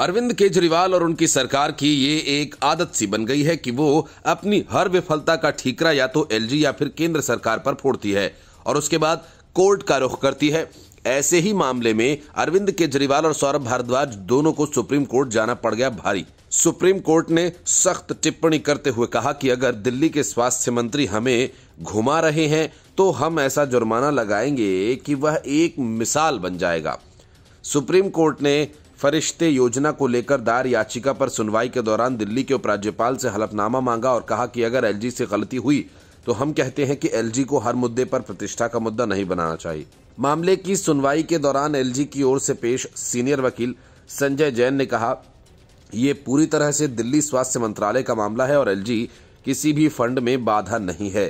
अरविंद केजरीवाल और उनकी सरकार की ये एक आदत सी बन गई है कि वो अपनी हर विफलता का ठीकरा या तो एलजी या फिर केंद्र सरकार पर फोड़ती है और उसके बाद कोर्ट का रुख करती है ऐसे ही मामले में अरविंद केजरीवाल और सौरभ भारद्वाज दोनों को सुप्रीम कोर्ट जाना पड़ गया भारी सुप्रीम कोर्ट ने सख्त टिप्पणी करते हुए कहा कि अगर दिल्ली के स्वास्थ्य मंत्री हमें घुमा रहे हैं तो हम ऐसा जुर्माना लगाएंगे कि वह एक मिसाल बन जाएगा सुप्रीम कोर्ट ने फरिश्ते योजना को लेकर दायर याचिका पर सुनवाई के दौरान दिल्ली के उपराज्यपाल से हलफनामा मांगा और कहा कि अगर एलजी से गलती हुई तो हम कहते हैं कि एलजी को हर मुद्दे पर प्रतिष्ठा का मुद्दा नहीं बनाना चाहिए मामले की सुनवाई के दौरान एलजी की ओर से पेश सीनियर वकील संजय जैन ने कहा यह पूरी तरह से दिल्ली स्वास्थ्य मंत्रालय का मामला है और एलजी किसी भी फंड में बाधा नहीं है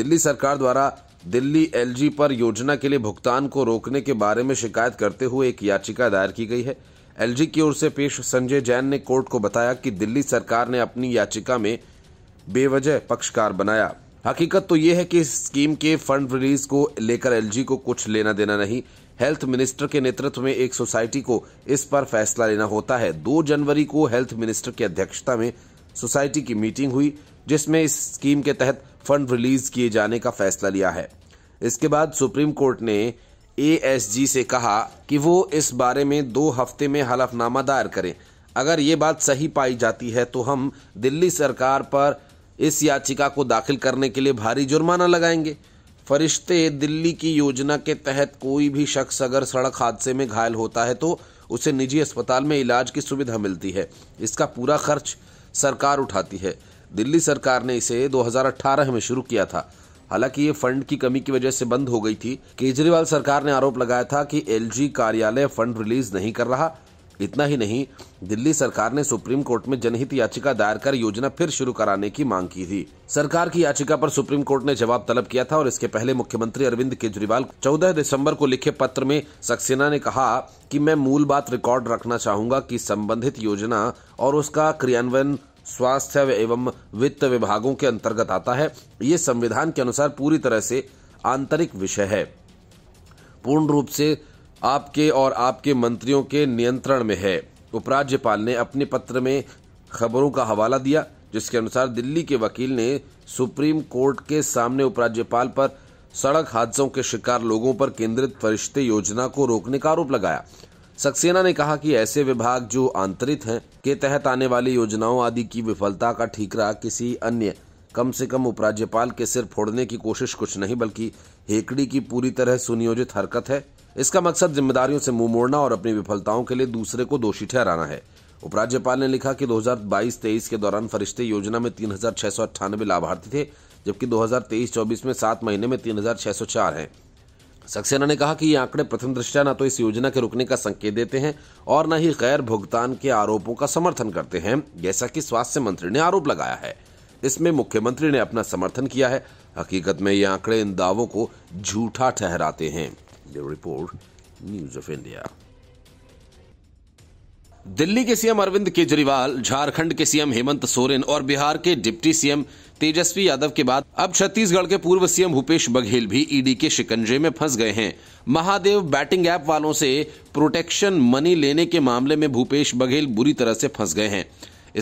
दिल्ली सरकार द्वारा दिल्ली एलजी पर योजना के लिए भुगतान को रोकने के बारे में शिकायत करते हुए एक याचिका दायर की गई है एलजी की ओर से पेश संजय जैन ने कोर्ट को बताया कि दिल्ली सरकार ने अपनी याचिका में बेवजह पक्षकार बनाया हकीकत तो ये है कि इस स्कीम के फंड रिलीज को लेकर एलजी को कुछ लेना देना नहीं हेल्थ मिनिस्टर के नेतृत्व में एक सोसाइटी को इस पर फैसला लेना होता है दो जनवरी को हेल्थ मिनिस्टर की अध्यक्षता में सोसाइटी की मीटिंग हुई जिसमें इस स्कीम के तहत फंड रिलीज किए जाने का फैसला लिया है इसके बाद सुप्रीम कोर्ट ने एएसजी से कहा कि वो इस बारे में दो हफ्ते में हलफनामा दायर करें अगर ये बात सही पाई जाती है तो हम दिल्ली सरकार पर इस याचिका को दाखिल करने के लिए भारी जुर्माना लगाएंगे फरिश्ते दिल्ली की योजना के तहत कोई भी शख्स अगर सड़क हादसे में घायल होता है तो उसे निजी अस्पताल में इलाज की सुविधा मिलती है इसका पूरा खर्च सरकार उठाती है दिल्ली सरकार ने इसे 2018 में शुरू किया था हालांकि ये फंड की कमी की वजह से बंद हो गई थी केजरीवाल सरकार ने आरोप लगाया था कि एलजी कार्यालय फंड रिलीज नहीं कर रहा इतना ही नहीं दिल्ली सरकार ने सुप्रीम कोर्ट में जनहित याचिका दायर कर योजना फिर शुरू कराने की मांग की थी सरकार की याचिका पर सुप्रीम कोर्ट ने जवाब तलब किया था और इसके पहले मुख्यमंत्री अरविंद केजरीवाल 14 दिसंबर को लिखे पत्र में सक्सेना ने कहा कि मैं मूल बात रिकॉर्ड रखना चाहूंगा कि संबंधित योजना और उसका क्रियान्वयन स्वास्थ्य एवं वित्त विभागों के अंतर्गत आता है ये संविधान के अनुसार पूरी तरह से आंतरिक विषय है पूर्ण रूप से आपके और आपके मंत्रियों के नियंत्रण में है उपराज्यपाल ने अपने पत्र में खबरों का हवाला दिया जिसके अनुसार दिल्ली के वकील ने सुप्रीम कोर्ट के सामने उपराज्यपाल पर सड़क हादसों के शिकार लोगों पर केंद्रित फरिश्ते योजना को रोकने का आरोप लगाया सक्सेना ने कहा कि ऐसे विभाग जो आंतरित हैं के तहत आने वाली योजनाओं आदि की विफलता का ठीकरा किसी अन्य कम से कम उपराज्यपाल के सिर फोड़ने की कोशिश कुछ नहीं बल्कि हेकड़ी की पूरी तरह सुनियोजित हरकत है इसका मकसद जिम्मेदारियों से मुंह मोड़ना और अपनी विफलताओं के लिए दूसरे को दोषी ठहराना है उपराज्यपाल ने लिखा कि 2022-23 के दौरान फरिश्ते योजना में तीन लाभार्थी थे जबकि 2023-24 में सात महीने में तीन हजार छह सौ है सक्सेना ने कहा कि ये आंकड़े प्रथम दृष्टया न तो इस योजना के रुकने का संकेत देते हैं और न ही गैर भुगतान के आरोपों का समर्थन करते हैं जैसा कि स्वास्थ्य मंत्री ने आरोप लगाया है इसमें मुख्यमंत्री ने अपना समर्थन किया है हकीकत में ये आंकड़े इन दावों को झूठा ठहराते हैं report news of India Delhi के सीएम अरविंद केजरीवाल झारखंड के सीएम हेमंत सोरेन और बिहार के डिप्टी सीएम तेजस्वी यादव के बाद अब छत्तीसगढ़ के पूर्व सीएम भूपेश बघेल भी ईडी e के शिकंजे में फंस गए हैं महादेव बैटिंग ऐप वालों से प्रोटेक्शन मनी लेने के मामले में भूपेश बघेल बुरी तरह से फंस गए हैं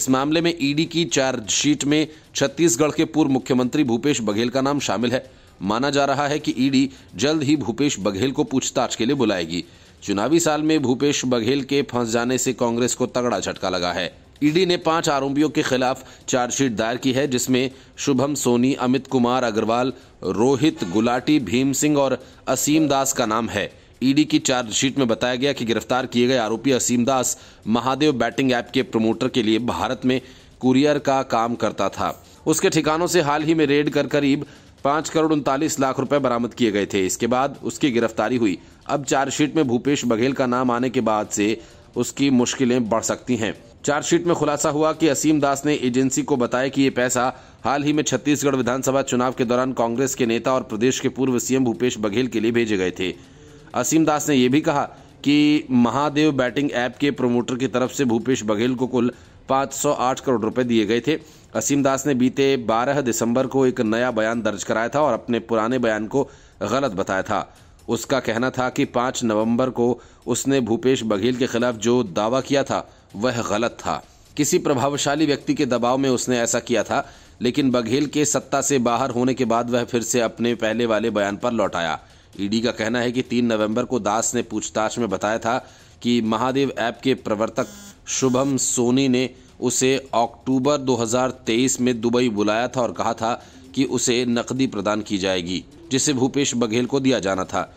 इस मामले में ईडी e की चार्जशीट में छत्तीसगढ़ के पूर्व मुख्यमंत्री भूपेश बघेल का नाम शामिल है माना जा रहा है कि ईडी e जल्द ही भूपेश बघेल को पूछताछ के लिए बुलाएगी चुनावी साल में भूपेश बघेल के फंस जाने से कांग्रेस को तगड़ा झटका लगा है ईडी ने पांच आरोपियों के खिलाफ चार्जशीट दायर की है जिसमें शुभम सोनी अमित कुमार अग्रवाल रोहित गुलाटी भीम सिंह और असीम दास का नाम है ईडी की चार्जशीट में बताया गया कि गिरफ्तार किए गए आरोपी असीम दास महादेव बैटिंग ऐप के प्रमोटर के लिए भारत में कुरियर का काम करता था उसके ठिकानों से हाल ही में रेड कर करीब पांच करोड़ उनतालीस लाख रुपए बरामद किए गए थे इसके बाद उसकी गिरफ्तारी हुई अब चार्जशीट में भूपेश बघेल का नाम आने के बाद से उसकी मुश्किलें बढ़ सकती हैं चार्जशीट में खुलासा हुआ कि असीम दास ने एजेंसी को बताया कि ये पैसा हाल ही में छत्तीसगढ़ विधानसभा चुनाव के दौरान कांग्रेस के नेता और प्रदेश के पूर्व सीएम भूपेश बघेल के लिए भेजे गए थे असीम दास ने यह भी कहा कि महादेव बैटिंग ऐप के प्रोमोटर की तरफ से भूपेश बघेल को कुल 508 करोड़ रुपए दिए गए थे असीम दास ने बीते 12 दिसंबर को एक नया बयान दर्ज कराया था और अपने पुराने बयान को गलत बताया था उसका कहना था कि 5 नवंबर को उसने भूपेश बघेल के खिलाफ जो दावा किया था वह गलत था किसी प्रभावशाली व्यक्ति के दबाव में उसने ऐसा किया था लेकिन बघेल के सत्ता से बाहर होने के बाद वह फिर से अपने पहले वाले बयान पर लौट आया ईडी का कहना है कि तीन नवंबर को दास ने पूछताछ में बताया था कि महादेव ऐप के प्रवर्तक शुभम सोनी ने उसे अक्टूबर 2023 में दुबई बुलाया था और कहा था कि उसे नकदी प्रदान की जाएगी जिसे भूपेश बघेल को दिया जाना था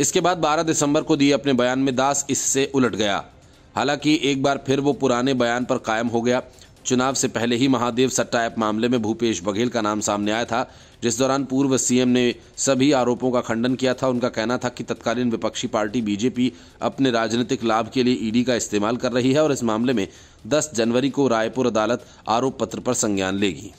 इसके बाद 12 दिसंबर को दिए अपने बयान में दास इससे उलट गया हालांकि एक बार फिर वो पुराने बयान पर कायम हो गया चुनाव से पहले ही महादेव सट्टा ऐप मामले में भूपेश बघेल का नाम सामने आया था जिस दौरान पूर्व सीएम ने सभी आरोपों का खंडन किया था उनका कहना था कि तत्कालीन विपक्षी पार्टी बीजेपी अपने राजनीतिक लाभ के लिए ईडी का इस्तेमाल कर रही है और इस मामले में 10 जनवरी को रायपुर अदालत आरोप पत्र पर संज्ञान लेगी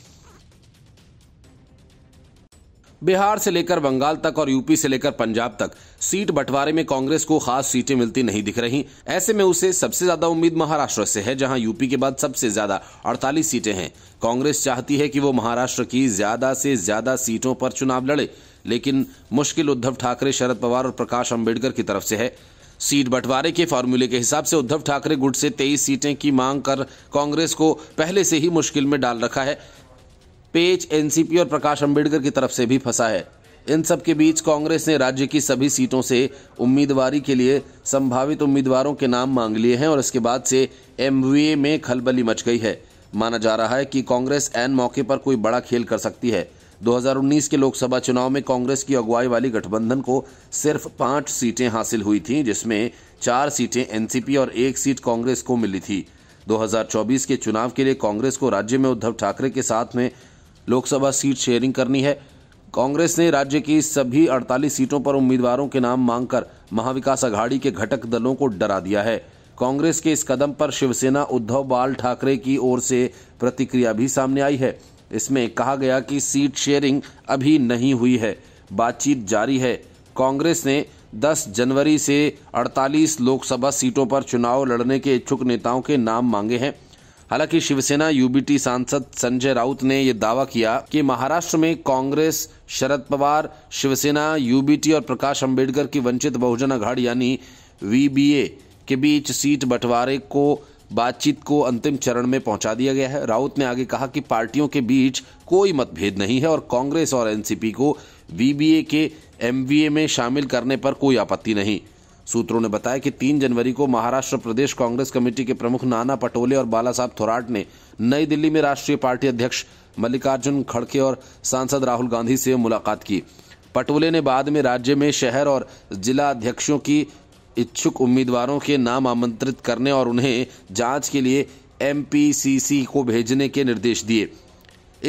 बिहार से लेकर बंगाल तक और यूपी से लेकर पंजाब तक सीट बंटवारे में कांग्रेस को खास सीटें मिलती नहीं दिख रही ऐसे में उसे सबसे ज्यादा उम्मीद महाराष्ट्र से है जहां यूपी के बाद सबसे ज्यादा अड़तालीस सीटें हैं कांग्रेस चाहती है कि वो महाराष्ट्र की ज्यादा से ज्यादा सीटों पर चुनाव लड़े लेकिन मुश्किल उद्धव ठाकरे शरद पवार और प्रकाश अम्बेडकर की तरफ से है सीट बंटवारे के फार्मूले के हिसाब से उद्धव ठाकरे गुट से तेईस सीटें की मांग कर कांग्रेस को पहले से ही मुश्किल में डाल रखा है पेच एनसीपी और प्रकाश अंबेडकर की तरफ से भी फंसा है इन सब के बीच कांग्रेस ने राज्य की सभी सीटों से उम्मीदवारी के लिए संभावित उम्मीदवारों के नाम मांग लिए हैं और इसके बाद से एम में खलबली मच गई है माना जा रहा है कि कांग्रेस एन मौके पर कोई बड़ा खेल कर सकती है 2019 के लोकसभा चुनाव में कांग्रेस की अगुवाई वाली गठबंधन को सिर्फ पांच सीटें हासिल हुई थीं जिसमें चार सीटें एनसीपी और एक सीट कांग्रेस को मिली थी 2024 के चुनाव के लिए कांग्रेस को राज्य में उद्धव ठाकरे के साथ में लोकसभा सीट शेयरिंग करनी है कांग्रेस ने राज्य की सभी 48 सीटों पर उम्मीदवारों के नाम मांगकर महाविकास अघाड़ी के घटक दलों को डरा दिया है कांग्रेस के इस कदम पर शिवसेना उद्धव बाल ठाकरे की ओर से प्रतिक्रिया भी सामने आई है इसमें कहा गया कि सीट शेयरिंग अभी नहीं हुई है बातचीत जारी है कांग्रेस ने 10 जनवरी से 48 लोकसभा सीटों पर चुनाव लड़ने के इच्छुक नेताओं के नाम मांगे हैं हालांकि शिवसेना यूबीटी सांसद संजय राउत ने यह दावा किया कि महाराष्ट्र में कांग्रेस शरद पवार शिवसेना यूबीटी और प्रकाश अंबेडकर की वंचित बहुजन अघाड़ी यानी वीबीए के बीच सीट बंटवारे को बातचीत को अंतिम चरण में पहुंचा दिया गया है राउत ने आगे कहा कि पार्टियों के बीच कोई मतभेद नहीं है और कांग्रेस और एनसीपी को वीबीए के एमवीए में शामिल करने पर कोई आपत्ति नहीं सूत्रों ने बताया कि 3 जनवरी को महाराष्ट्र प्रदेश कांग्रेस कमेटी के प्रमुख नाना पटोले और बाला साहब थोराट ने नई दिल्ली में राष्ट्रीय पार्टी अध्यक्ष मल्लिकार्जुन खड़के और सांसद राहुल गांधी से मुलाकात की पटोले ने बाद में राज्य में शहर और जिला अध्यक्षों की इच्छुक उम्मीदवारों के नाम आमंत्रित करने और उन्हें जांच के लिए एमपीसीसी को भेजने के निर्देश दिए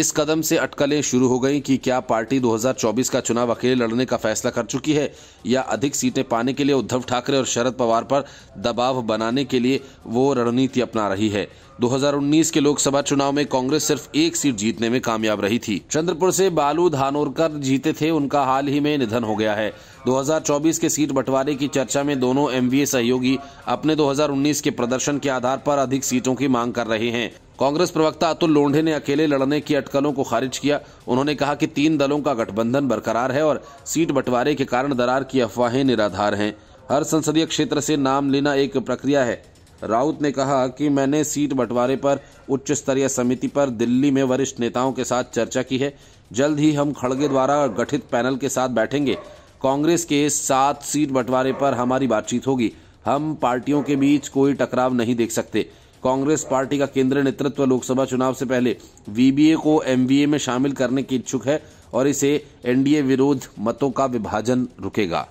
इस कदम से अटकलें शुरू हो गई कि क्या पार्टी 2024 का चुनाव अकेले लड़ने का फैसला कर चुकी है या अधिक सीटें पाने के लिए उद्धव ठाकरे और शरद पवार पर दबाव बनाने के लिए वो रणनीति अपना रही है 2019 के लोकसभा चुनाव में कांग्रेस सिर्फ एक सीट जीतने में कामयाब रही थी चंद्रपुर से बालू धानोरकर जीते थे उनका हाल ही में निधन हो गया है 2024 के सीट बंटवारे की चर्चा में दोनों एमवीए सहयोगी अपने 2019 के प्रदर्शन के आधार पर अधिक सीटों की मांग कर रहे हैं कांग्रेस प्रवक्ता अतुल लोंढे ने अकेले लड़ने की अटकलों को खारिज किया उन्होंने कहा कि तीन दलों का गठबंधन बरकरार है और सीट बंटवारे के कारण दरार की अफवाहें निराधार हैं हर संसदीय क्षेत्र से नाम लेना एक प्रक्रिया है राउत ने कहा कि मैंने सीट बंटवारे पर उच्च स्तरीय समिति पर दिल्ली में वरिष्ठ नेताओं के साथ चर्चा की है जल्द ही हम खड़गे द्वारा गठित पैनल के साथ बैठेंगे कांग्रेस के सात सीट बंटवारे पर हमारी बातचीत होगी हम पार्टियों के बीच कोई टकराव नहीं देख सकते कांग्रेस पार्टी का केंद्रीय नेतृत्व लोकसभा चुनाव से पहले वीबीए को एमबीए में शामिल करने की इच्छुक है और इसे एनडीए विरोध मतों का विभाजन रुकेगा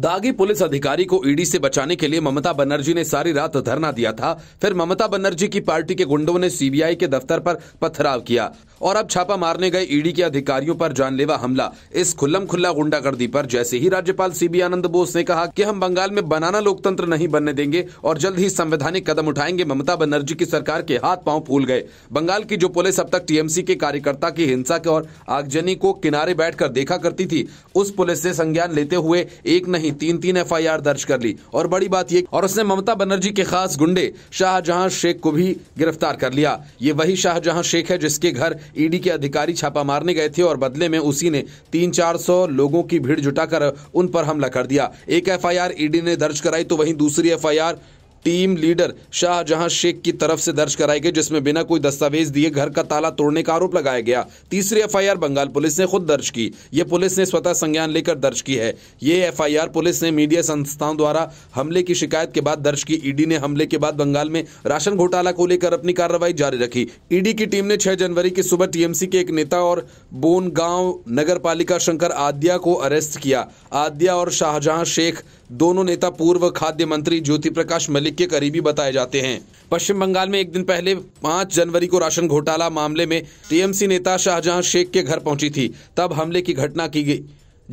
दागी पुलिस अधिकारी को ईडी से बचाने के लिए ममता बनर्जी ने सारी रात धरना दिया था फिर ममता बनर्जी की पार्टी के गुंडों ने सीबीआई के दफ्तर पर पथराव किया और अब छापा मारने गए ईडी के अधिकारियों पर जानलेवा हमला इस खुल्लम खुल्ला गुंडागर्दी पर जैसे ही राज्यपाल सी बी आनंद बोस ने कहा कि हम बंगाल में बनाना लोकतंत्र नहीं बनने देंगे और जल्द ही संवैधानिक कदम उठाएंगे ममता बनर्जी की सरकार के हाथ पांव फूल गए बंगाल की जो पुलिस अब तक टीएमसी के कार्यकर्ता की हिंसा के और आगजनी को किनारे बैठकर देखा करती थी उस पुलिस से संज्ञान लेते हुए एक नहीं अपनी तीन तीन एफ दर्ज कर ली और बड़ी बात ये और उसने ममता बनर्जी के खास गुंडे शाहजहां शेख को भी गिरफ्तार कर लिया ये वही शाहजहां शेख है जिसके घर ईडी के अधिकारी छापा मारने गए थे और बदले में उसी ने तीन चार सौ लोगों की भीड़ जुटाकर उन पर हमला कर दिया एक एफ आई आर ईडी ने दर्ज कराई तो वहीं दूसरी F I R team leader Shahjahan Sheikh की तरफ से दर्ज कराई गई जिसमें बिना कोई दस्तावेज दिए घर का ताला तोड़ने का आरोप लगाया गया तीसरी एफआईआर बंगाल पुलिस ने खुद दर्ज की ये पुलिस ने स्वतः संज्ञान लेकर दर्ज की है ये एफआईआर पुलिस ने मीडिया संस्थाओं द्वारा हमले की शिकायत के बाद दर्ज की ईडी ने हमले के बाद बंगाल में राशन घोटाला को लेकर अपनी कार्रवाई जारी रखी ईडी की टीम ने छह जनवरी की सुबह टीएमसी के एक नेता और बोनगांव नगर शंकर आद्या को अरेस्ट किया आद्या और शाहजहां शेख दोनों नेता पूर्व खाद्य मंत्री ज्योति प्रकाश मलिक मालिक के करीबी बताए जाते हैं पश्चिम बंगाल में एक दिन पहले पाँच जनवरी को राशन घोटाला मामले में टीएमसी नेता शाहजहां शेख के घर पहुंची थी तब हमले की घटना की गई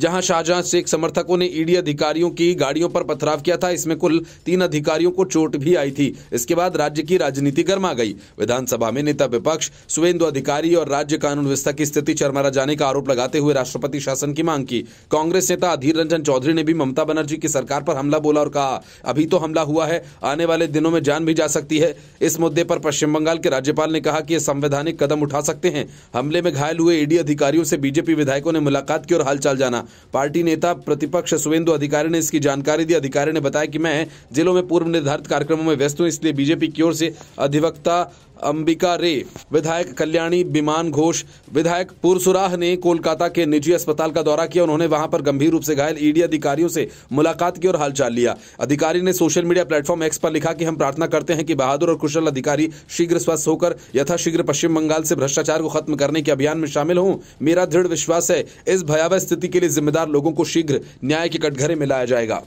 जहां शाहजहां शेख समर्थकों ने ईडी अधिकारियों की गाड़ियों पर पथराव किया था इसमें कुल तीन अधिकारियों को चोट भी आई थी इसके बाद राज्य की राजनीति गर्मा गई विधानसभा में नेता विपक्ष सुवेंदु अधिकारी और राज्य कानून व्यवस्था की स्थिति चरमरा जाने का आरोप लगाते हुए राष्ट्रपति शासन की मांग की कांग्रेस नेता अधीर रंजन चौधरी ने भी ममता बनर्जी की सरकार पर हमला बोला और कहा अभी तो हमला हुआ है आने वाले दिनों में जान भी जा सकती है इस मुद्दे पर पश्चिम बंगाल के राज्यपाल ने कहा कि ये संवैधानिक कदम उठा सकते हैं हमले में घायल हुए ईडी अधिकारियों से बीजेपी विधायकों ने मुलाकात की और हालचाल जाना पार्टी नेता प्रतिपक्ष सुवेंदु अधिकारी ने इसकी जानकारी दी अधिकारी ने बताया कि मैं जिलों में पूर्व निर्धारित कार्यक्रमों में व्यस्त हूँ इसलिए बीजेपी की ओर से अधिवक्ता अंबिका रे विधायक कल्याणी विमान घोष विधायक पुरसुराह ने कोलकाता के निजी अस्पताल का दौरा किया उन्होंने वहां पर गंभीर रूप से घायल ईडी अधिकारियों से मुलाकात की और हालचाल लिया अधिकारी ने सोशल मीडिया प्लेटफॉर्म एक्स पर लिखा कि हम प्रार्थना करते हैं कि बहादुर और कुशल अधिकारी शीघ्र स्वस्थ होकर यथाशीघ्र पश्चिम बंगाल से भ्रष्टाचार को खत्म करने के अभियान में शामिल हों मेरा दृढ़ विश्वास है इस भयावह स्थिति के लिए जिम्मेदार लोगों को शीघ्र न्याय के कटघरे में लाया जाएगा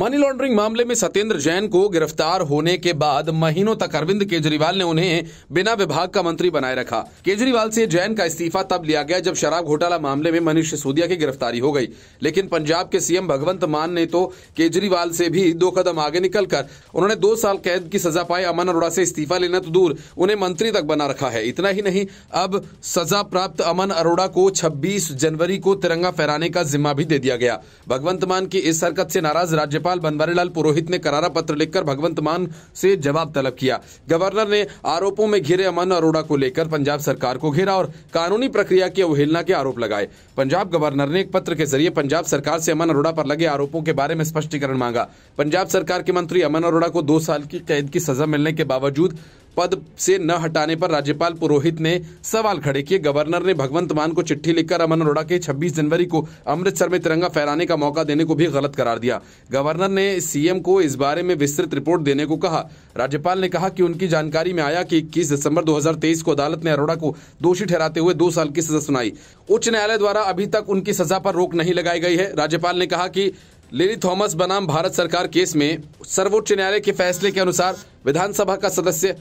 मनी लॉन्ड्रिंग मामले में सत्येंद्र जैन को गिरफ्तार होने के बाद महीनों तक अरविंद केजरीवाल ने उन्हें बिना विभाग का मंत्री बनाए रखा केजरीवाल से जैन का इस्तीफा तब लिया गया जब शराब घोटाला मामले में मनीष सिसोदिया की गिरफ्तारी हो गई लेकिन पंजाब के सीएम भगवंत मान ने तो केजरीवाल से भी दो कदम आगे निकलकर उन्होंने दो साल कैद की सजा पाए अमन अरोड़ा से इस्तीफा लेना तो दूर उन्हें मंत्री तक बना रखा है इतना ही नहीं अब सजा प्राप्त अमन अरोड़ा को छब्बीस जनवरी को तिरंगा फहराने का जिम्मा भी दे दिया गया भगवंत मान की इस हरकत से नाराज राज्य राज्यपाल बनवारीलाल पुरोहित ने करारा पत्र लिखकर भगवंत मान से जवाब तलब किया गवर्नर ने आरोपों में घिरे अमन अरोड़ा को लेकर पंजाब सरकार को घेरा और कानूनी प्रक्रिया की अवहेलना के आरोप लगाए पंजाब गवर्नर ने एक पत्र के जरिए पंजाब सरकार से अमन अरोड़ा पर लगे आरोपों के बारे में स्पष्टीकरण मांगा पंजाब सरकार के मंत्री अमन अरोड़ा को दो साल की कैद की सजा मिलने के बावजूद पद से न हटाने पर राज्यपाल पुरोहित ने सवाल खड़े किए गवर्नर ने भगवंत मान को चिट्ठी लिखकर अमन अरोड़ा के 26 जनवरी को अमृतसर में तिरंगा फहराने का मौका देने को भी गलत करार दिया गवर्नर ने सीएम को इस बारे में विस्तृत रिपोर्ट देने को कहा राज्यपाल ने कहा कि उनकी जानकारी में आया कि इक्कीस दिसंबर 2023 को अदालत ने अरोड़ा को दोषी ठहराते हुए दो साल की सजा सुनाई उच्च न्यायालय द्वारा अभी तक उनकी सजा पर रोक नहीं लगाई गई है राज्यपाल ने कहा कि लेरी थॉमस बनाम भारत सरकार केस में सर्वोच्च न्यायालय के फैसले के अनुसार विधानसभा का सदस्य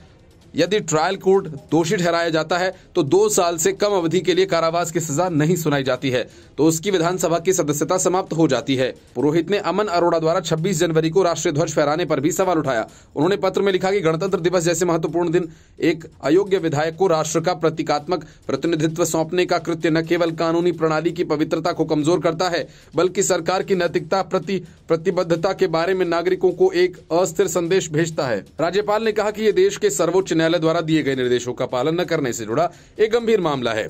यदि ट्रायल कोर्ट दोषी ठहराया जाता है तो दो साल से कम अवधि के लिए कारावास की सजा नहीं सुनाई जाती है तो उसकी विधानसभा की सदस्यता समाप्त हो जाती है पुरोहित ने अमन अरोड़ा द्वारा 26 जनवरी को राष्ट्रीय ध्वज फहराने पर भी सवाल उठाया उन्होंने पत्र में लिखा कि गणतंत्र दिवस जैसे महत्वपूर्ण दिन एक अयोग्य विधायक को राष्ट्र का प्रतीकात्मक प्रतिनिधित्व सौंपने का कृत्य न केवल कानूनी प्रणाली की पवित्रता को कमजोर करता है बल्कि सरकार की नैतिकता प्रति प्रतिबद्धता के बारे में नागरिकों को एक अस्थिर संदेश भेजता है राज्यपाल ने कहा की ये देश के सर्वोच्च न्यायालय द्वारा दिए गए निर्देशों का पालन न करने से जुड़ा एक गंभीर मामला है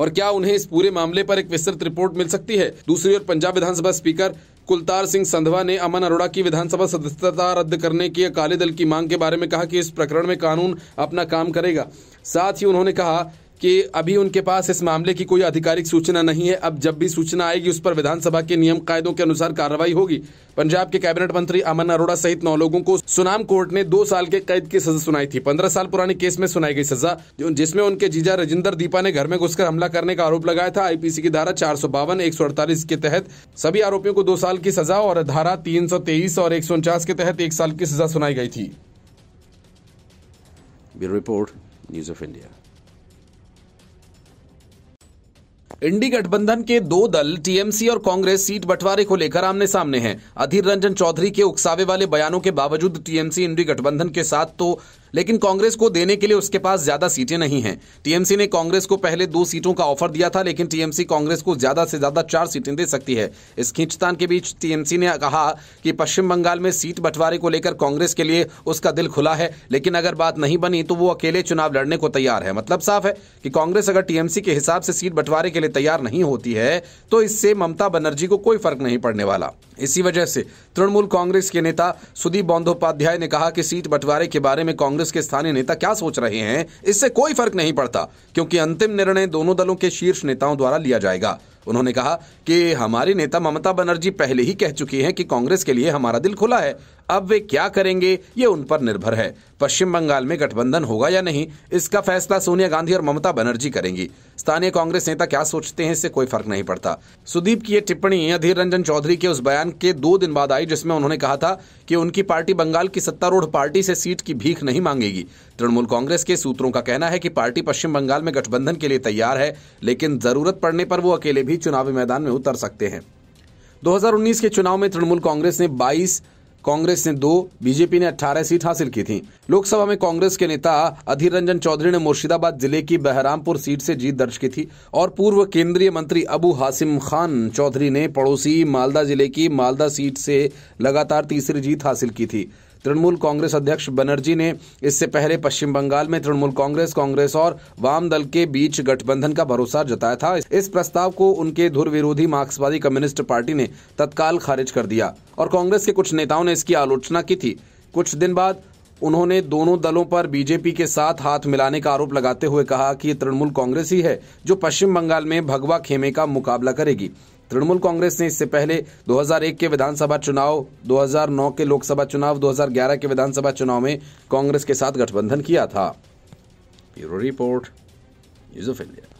और क्या उन्हें इस पूरे मामले पर एक विस्तृत रिपोर्ट मिल सकती है दूसरी ओर पंजाब विधानसभा स्पीकर कुलतार सिंह संधवा ने अमन अरोड़ा की विधानसभा सदस्यता रद्द करने की अकाली दल की मांग के बारे में कहा कि इस प्रकरण में कानून अपना काम करेगा साथ ही उन्होंने कहा कि अभी उनके पास इस मामले की कोई आधिकारिक सूचना नहीं है अब जब भी सूचना आएगी उस पर विधानसभा के नियम कायदों के अनुसार कार्रवाई होगी पंजाब के कैबिनेट मंत्री अमन अरोड़ा सहित नौ लोगों को सुनाम कोर्ट ने दो साल के कैद की सजा सुनाई थी पंद्रह साल पुराने केस में सुनाई गई सजा जिसमें उनके जीजा रजिंदर दीपा ने घर में घुसकर हमला करने का आरोप लगाया था आईपीसी की धारा चार सौ बावन एक सौ अड़तालीस के तहत सभी आरोपियों को दो साल की सजा और धारा तीन सौ तेईस और एक सौ उनचास के तहत एक साल की सजा सुनाई गई थी bureau report news of India INDI गठबंधन के दो दल टीएमसी और कांग्रेस सीट बंटवारे को लेकर आमने सामने हैं अधीर रंजन चौधरी के उकसावे वाले बयानों के बावजूद टीएमसी इंडी गठबंधन के साथ तो लेकिन कांग्रेस को देने के लिए उसके पास ज्यादा सीटें नहीं है टीएमसी ने कांग्रेस को पहले दो सीटों का ऑफर दिया था लेकिन टीएमसी कांग्रेस को ज्यादा से ज्यादा चार सीटें दे सकती है इस खींचतान के बीच टीएमसी ने कहा कि पश्चिम बंगाल में सीट बंटवारे को लेकर कांग्रेस के लिए उसका दिल खुला है लेकिन अगर बात नहीं बनी तो वो अकेले चुनाव लड़ने को तैयार है मतलब साफ है कि कांग्रेस अगर टीएमसी के हिसाब से सीट बंटवारे के लिए तैयार नहीं होती है तो इससे ममता बनर्जी को कोई फर्क नहीं पड़ने वाला इसी वजह से तृणमूल कांग्रेस के नेता सुदीप बंदोपाध्याय ने कहा कि सीट बंटवारे के बारे में कांग्रेस कांग्रेस के स्थानीय नेता क्या सोच रहे हैं इससे कोई फर्क नहीं पड़ता क्योंकि अंतिम निर्णय दोनों दलों के शीर्ष नेताओं द्वारा लिया जाएगा उन्होंने कहा कि हमारे नेता ममता बनर्जी पहले ही कह चुकी हैं कि कांग्रेस के लिए हमारा दिल खुला है अब वे क्या करेंगे ये उन पर निर्भर है पश्चिम बंगाल में गठबंधन होगा या नहीं इसका फैसला सोनिया गांधी और ममता बनर्जी करेंगी स्थानीय कांग्रेस नेता क्या सोचते हैं इससे कोई फर्क नहीं पड़ता सुदीप की ये टिप्पणी अधीर रंजन चौधरी के उस बयान के दो दिन बाद आई जिसमें उन्होंने कहा था कि उनकी पार्टी बंगाल की सत्तारूढ़ पार्टी से सीट की भीख नहीं मांगेगी तृणमूल कांग्रेस के सूत्रों का कहना है कि पार्टी पश्चिम बंगाल में गठबंधन के लिए तैयार है लेकिन जरूरत पड़ने पर वो अकेले भी भी चुनावी मैदान में उतर सकते हैं 2019 के चुनाव में तृणमूल कांग्रेस ने 22 कांग्रेस ने दो बीजेपी ने 18 सीट हासिल की थी लोकसभा में कांग्रेस के नेता अधीर रंजन चौधरी ने मुर्शिदाबाद जिले की बहरामपुर सीट से जीत दर्ज की थी और पूर्व केंद्रीय मंत्री अबू हासिम खान चौधरी ने पड़ोसी मालदा जिले की मालदा सीट से लगातार तीसरी जीत हासिल की थी तृणमूल कांग्रेस अध्यक्ष बनर्जी ने इससे पहले पश्चिम बंगाल में तृणमूल कांग्रेस कांग्रेस और वाम दल के बीच गठबंधन का भरोसा जताया था इस प्रस्ताव को उनके धुर विरोधी मार्क्सवादी कम्युनिस्ट पार्टी ने तत्काल खारिज कर दिया और कांग्रेस के कुछ नेताओं ने इसकी आलोचना की थी कुछ दिन बाद उन्होंने दोनों दलों पर बीजेपी के साथ हाथ मिलाने का आरोप लगाते हुए कहा कि तृणमूल कांग्रेस ही है जो पश्चिम बंगाल में भगवा खेमे का मुकाबला करेगी तृणमूल कांग्रेस ने इससे पहले 2001 के विधानसभा चुनाव 2009 के लोकसभा चुनाव 2011 के विधानसभा चुनाव में कांग्रेस के साथ गठबंधन किया था bureau report news of India